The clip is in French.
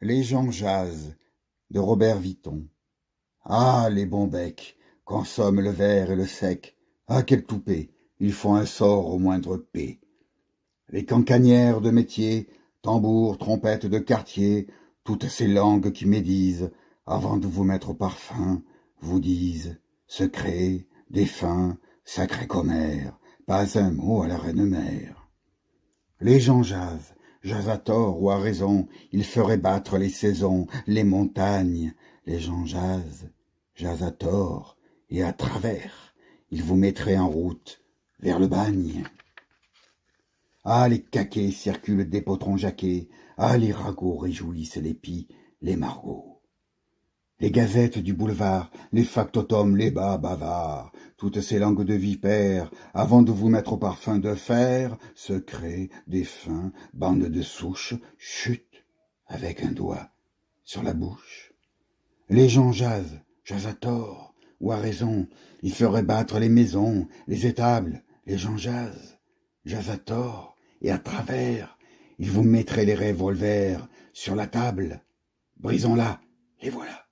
Les gens jasent de Robert Vitton. Ah, les bons becs, consomment le vert et le sec. Ah, quel toupet, ils font un sort au moindre p. Les cancanières de métier, tambours, trompettes de quartier, toutes ces langues qui médisent, avant de vous mettre au parfum, vous disent secret, défunt, sacré commère, pas un mot à la reine mère. Les gens jasent, j'as ou à raison, il ferait battre les saisons, les montagnes. Les gens jasent, jasent à et à travers. Il vous mettrait en route vers le bagne. Ah, les caquets circulent des potrons jaqués. Ah, les ragots réjouissent les pis, les margots les gazettes du boulevard, les factotums, les bas bavards, toutes ces langues de vipères, avant de vous mettre au parfum de fer, secret, défunt, bandes de souche, chute, avec un doigt, sur la bouche. Les gens jasent, jasent à tort, ou à raison, ils feraient battre les maisons, les étables, les gens jasent, jasent à tort, et à travers, ils vous mettraient les revolvers sur la table, brisons-la, les voilà.